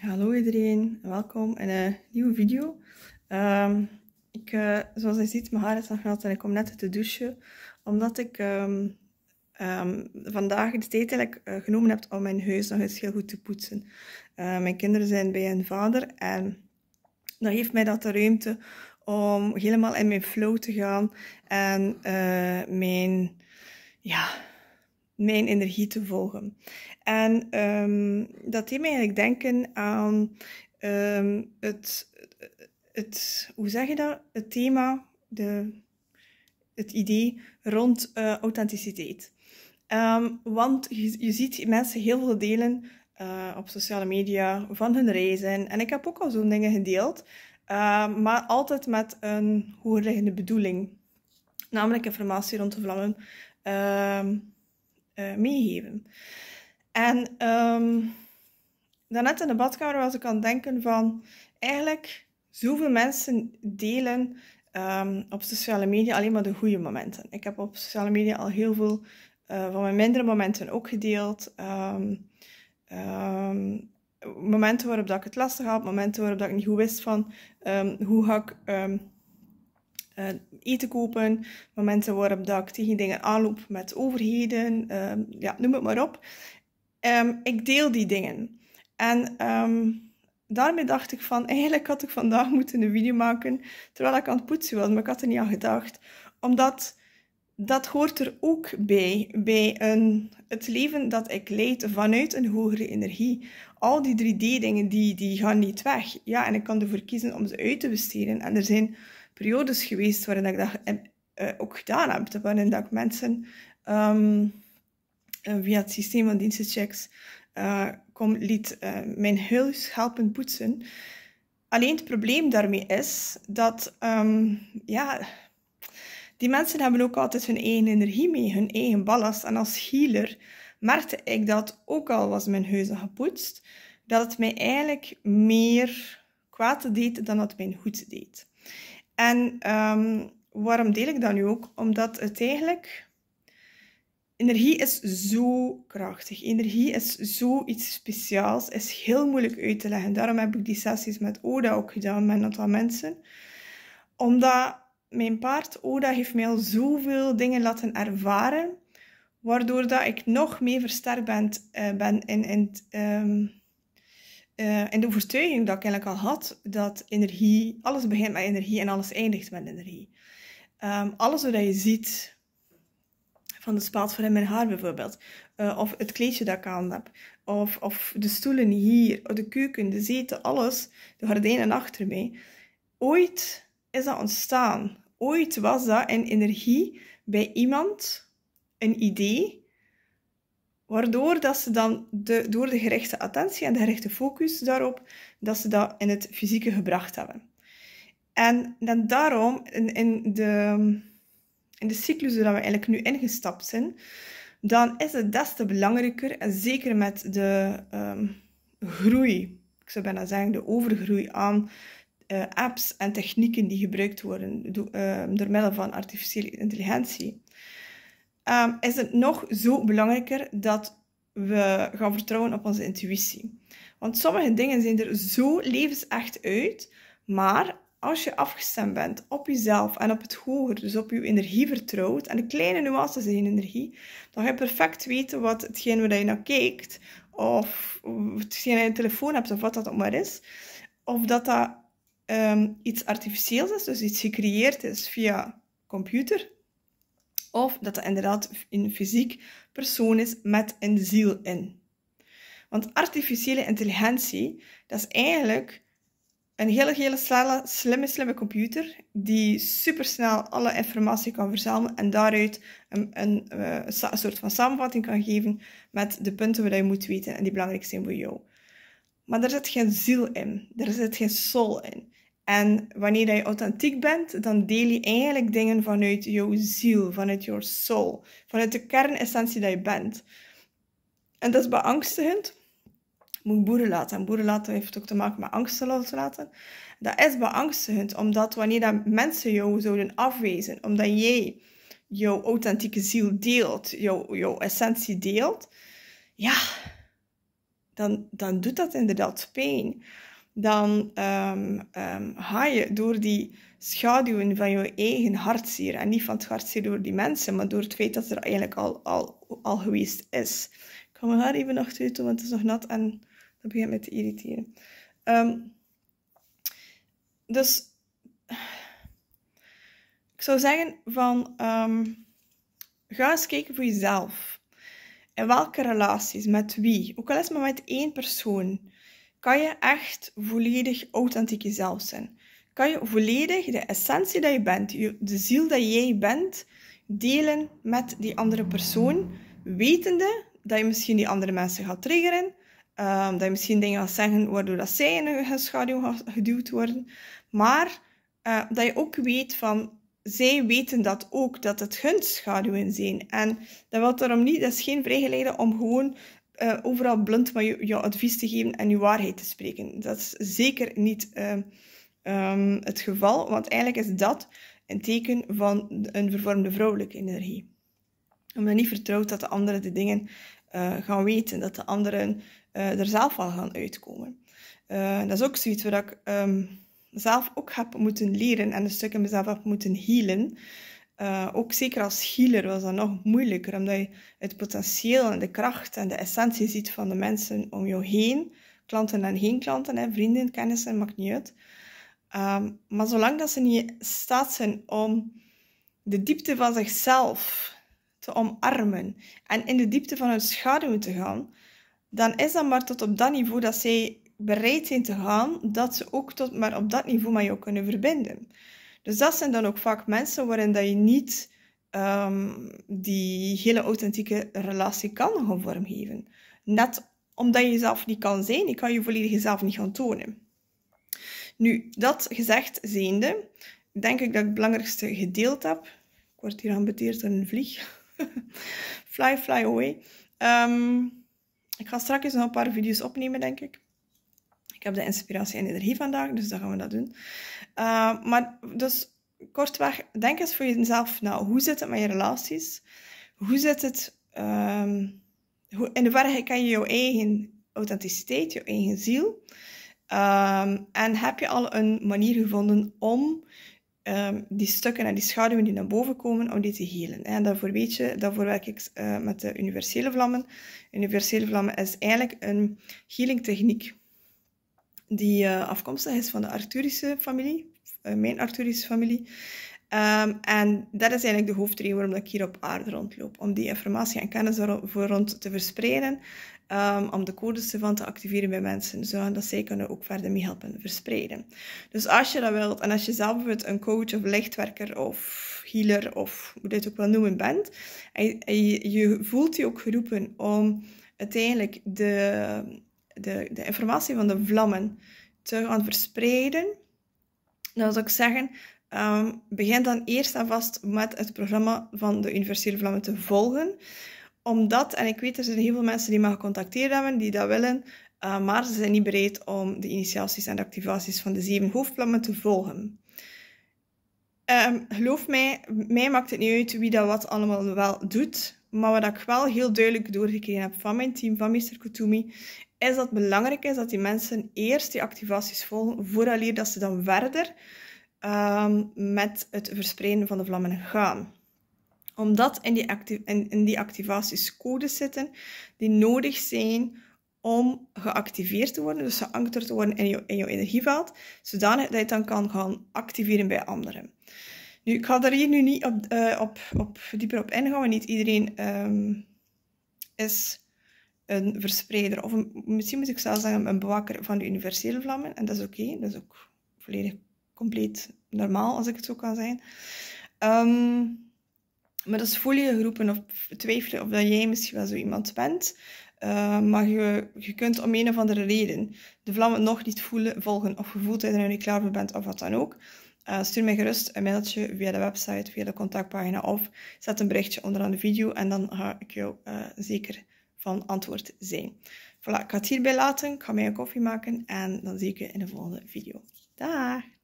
Hallo iedereen, welkom in een nieuwe video. Ehm, ik, eh, zoals je ziet, mijn haar is nog nat en ik kom net uit de douchen. Omdat ik ehm, ehm, vandaag de tijd eigenlijk uh, eh, genomen heb om mijn huis nog eens heel goed te poetsen. Eh, mijn kinderen zijn bij hun vader en dat geeft mij dat de ruimte om helemaal in mijn flow te gaan en mijn... Ja, mijn energie te volgen. En ehm, dat deed me eigenlijk denken aan ehm, het, het, hoe zeg je dat? Het thema, de, het idee rond eh, authenticiteit. Ehm, want je, ziet mensen heel veel delen eh, op sociale media van hun reizen. En ik heb ook al zo'n dingen gedeeld, maar altijd met een hoorliggende bedoeling. Namelijk informatie rond de vlammen. Eh, meegeven. En um, daarnet in de badkamer was ik aan het denken van eigenlijk zoveel mensen delen ehm, op sociale media alleen maar de goede momenten. Ik heb op sociale media al heel veel eh, van mijn mindere momenten ook gedeeld. Ehm, momenten waarop dat ik het lastig had, momenten waarop dat ik niet goed wist van hoe ga ik eh, eten kopen, momenten waarop ik tegen dingen aanloop met overheden, ehm, ja, noem het maar op. Ehm, ik deel die dingen. En ehm, daarmee dacht ik van, eigenlijk had ik vandaag moeten een video maken terwijl ik aan het poetsen was, maar ik had er niet aan gedacht. Omdat dat hoort er ook bij, bij een, het leven dat ik leid vanuit een hogere energie. Al die 3D-dingen, die, die gaan niet weg. Ja, en ik kan ervoor kiezen om ze uit te besteden. En er zijn periodes geweest waarin ik dat eh, ook gedaan heb. Waarin dat ik mensen ehm, eh, via het systeem van dienstenchecks eh, kom, liet mijn huis helpen poetsen. Alleen het probleem daarmee is dat ehm, ja, die mensen hebben ook altijd hun eigen energie mee, hun eigen ballast. En als healer merkte ik dat ook al was mijn huizen gepoetst, dat het mij eigenlijk meer kwaad deed dan dat het mij goed deed. En ehm, waarom deel ik dat nu ook? Omdat het eigenlijk... Energie is zo krachtig. Energie is zoiets speciaals. Is heel moeilijk uit te leggen. Daarom heb ik die sessies met Oda ook gedaan, met een aantal mensen. Omdat mijn paard Oda heeft mij al zoveel dingen laten ervaren waardoor dat ik nog meer versterkt ben, eh, ben in, in, ehm, eh, en de overtuiging dat ik eigenlijk al had, dat energie, alles begint met energie en alles eindigt met energie. Um, alles wat je ziet, van de spaat voor in mijn haar bijvoorbeeld, eh, of het kleedje dat ik aan heb, of, of de stoelen hier, of de keuken, de zetel, alles, de gordijnen achter mij. Ooit is dat ontstaan. Ooit was dat een energie bij iemand, een idee, Waardoor dat ze dan de, door de gerichte attentie en de gerichte focus daarop, dat ze dat in het fysieke gebracht hebben. En, dan daarom, in, in, de, in de cyclus waar we eigenlijk nu ingestapt zijn, dan is het des te belangrijker, en zeker met de ehm, groei, ik zou bijna zeggen de overgroei aan eh, apps en technieken die gebruikt worden do, eh, door middel van artificiële intelligentie, Ehm, is het nog zo belangrijker dat we gaan vertrouwen op onze intuïtie. Want sommige dingen zien er zo levensecht uit, maar als je afgestemd bent op jezelf en op het hoger, dus op je energie vertrouwt, en de kleine nuances in energie, dan ga je perfect weten wat hetgeen waar je naar kijkt, of hetgeen je telefoon hebt, of wat dat ook maar is, of dat dat ehm, iets artificieels is, dus iets gecreëerd is via computer, of dat dat inderdaad een fysiek persoon is met een ziel in. Want artificiële intelligentie, dat is eigenlijk een hele, hele slimme, slimme computer die supersnel alle informatie kan verzamelen en daaruit een, een, eh, een, soort van samenvatting kan geven met de punten waar je moet weten en die belangrijk zijn voor jou. Maar daar zit geen ziel in, daar zit geen soul in. En wanneer je authentiek bent, dan deel je eigenlijk dingen vanuit jouw ziel, vanuit jouw soul, vanuit de kernessentie dat je bent. En dat is beangstigend. Moet boeren laten. En boeren laten heeft ook te maken met angsten loslaten. Dat is beangstigend, omdat wanneer dat mensen jou zouden afwezen, omdat jij jouw authentieke ziel deelt, jouw, jouw essentie deelt, ja, dan, dan doet dat inderdaad pijn dan um, ga je door die schaduwen van je eigen hartzeer, en niet van het hartzeer door die mensen, maar door het feit dat er eigenlijk al, al, al geweest is. Ik ga mijn haar even achteruit doen, want het is nog nat en dat begint me te irriteren. Ehm, dus ik zou zeggen van ga eens kijken voor jezelf. In welke relaties, met wie, ook al is het maar met één persoon kan je echt volledig authentiek jezelf zijn. Kan je volledig de essentie dat je bent, de ziel dat jij bent, delen met die andere persoon, wetende dat je misschien die andere mensen gaat triggeren, ehm, dat je misschien dingen gaat zeggen waardoor dat zij in hun schaduw geduwd worden, maar eh, dat je ook weet van zij weten dat ook, dat het hun schaduwen zijn. En dat wil daarom niet, dat is geen vrijgeleide om gewoon eh, overal blind maar je, jouw advies te geven en je waarheid te spreken. Dat is zeker niet ehm, ehm, het geval, want eigenlijk is dat een teken van een vervormde vrouwelijke energie. Omdat niet vertrouwt dat de anderen de dingen eh, gaan weten, dat de anderen eh, er zelf al gaan uitkomen. dat is ook zoiets waar ik ehm, zelf ook heb moeten leren en een stuk in mezelf heb moeten healen. Eh, ook zeker als schieler was dat nog moeilijker, omdat je het potentieel en de kracht en de essentie ziet van de mensen om jou heen. Klanten en geen klanten, hè, vrienden, kennissen, maakt niet uit. Ehm, maar zolang dat ze niet in staat zijn om de diepte van zichzelf te omarmen en in de diepte van hun schaduw te gaan, dan is dat maar tot op dat niveau dat zij bereid zijn te gaan, dat ze ook tot maar op dat niveau met jou kunnen verbinden. Dus dat zijn dan ook vaak mensen waarin dat je niet ehm, die hele authentieke relatie kan gaan vormgeven. Net omdat je jezelf niet kan zijn, je kan je volledig jezelf niet gaan tonen. Nu, dat gezegd zijnde, denk ik dat ik het belangrijkste gedeeld heb. Ik word hier aanbeteerd door een vlieg. fly, fly away. Ehm, ik ga straks nog een paar video's opnemen, denk ik. Ik heb de inspiratie en energie vandaag, dus dan gaan we dat doen. Uh, maar dus kortweg, denk eens voor jezelf Nou, hoe zit het met je relaties? Hoe zit het... Um, hoe, in hoeverre kan je jouw eigen authenticiteit, jouw eigen ziel... Ehm, en heb je al een manier gevonden om ehm, die stukken en die schaduwen die naar boven komen, om die te helen? En daarvoor weet je, daarvoor werk ik eh, met de universele vlammen. Universele vlammen is eigenlijk een healing techniek die eh, afkomstig is van de Arthurische familie, eh, mijn Arthurische familie. Ehm, en dat is eigenlijk de hoofdreden waarom ik hier op aarde rondloop. Om die informatie en kennis voor rond te verspreiden. Ehm, om de codes ervan te activeren bij mensen. Zodat zij kunnen ook verder mee helpen verspreiden. Dus als je dat wilt en als je zelf bijvoorbeeld een coach of lichtwerker of healer of hoe je dit ook wel noemen bent. En je, je voelt je ook geroepen om uiteindelijk de de, de informatie van de vlammen te gaan verspreiden, dan zou ik zeggen, um, begin dan eerst en vast met het programma van de Universele Vlammen te volgen. Omdat, en ik weet, er zijn heel veel mensen die mij gecontacteerd hebben, die dat willen, eh, maar ze zijn niet bereid om de initiaties en de activaties van de zeven hoofdvlammen te volgen. Ehm, geloof mij, mij maakt het niet uit wie dat wat allemaal wel doet. Maar wat ik wel heel duidelijk doorgekregen heb van mijn team, van Mr. Kutumi, is dat het belangrijk is dat die mensen eerst die activaties volgen, vooraleer dat ze dan verder ehm, met het verspreiden van de vlammen gaan omdat in die, in, in die activaties codes zitten die nodig zijn om geactiveerd te worden, dus geankerd te worden in jouw, in jouw energieveld, zodanig dat je het dan kan gaan activeren bij anderen. Nu, ik ga daar hier nu niet op, eh, op, op, dieper op ingaan, want niet iedereen ehm, is een verspreider. Of misschien moet ik zelfs zeggen een bewaker van de universele vlammen. En dat is oké, dat is ook volledig compleet normaal, als ik het zo kan zijn. Ehm, maar dat dus voel je geroepen of twijfelen of dat jij misschien wel zo iemand bent. Uh, maar je, je kunt om een of andere reden de vlammen nog niet voelen, volgen of gevoeld zijn er nu niet klaar voor bent of wat dan ook. Eh, stuur mij gerust een mailtje via de website, via de contactpagina of zet een berichtje onderaan de video en dan ga ik jou eh, zeker van antwoord zijn. Voilà, ik ga het hierbij laten. Ik ga mij een koffie maken en dan zie ik je in de volgende video. Dag!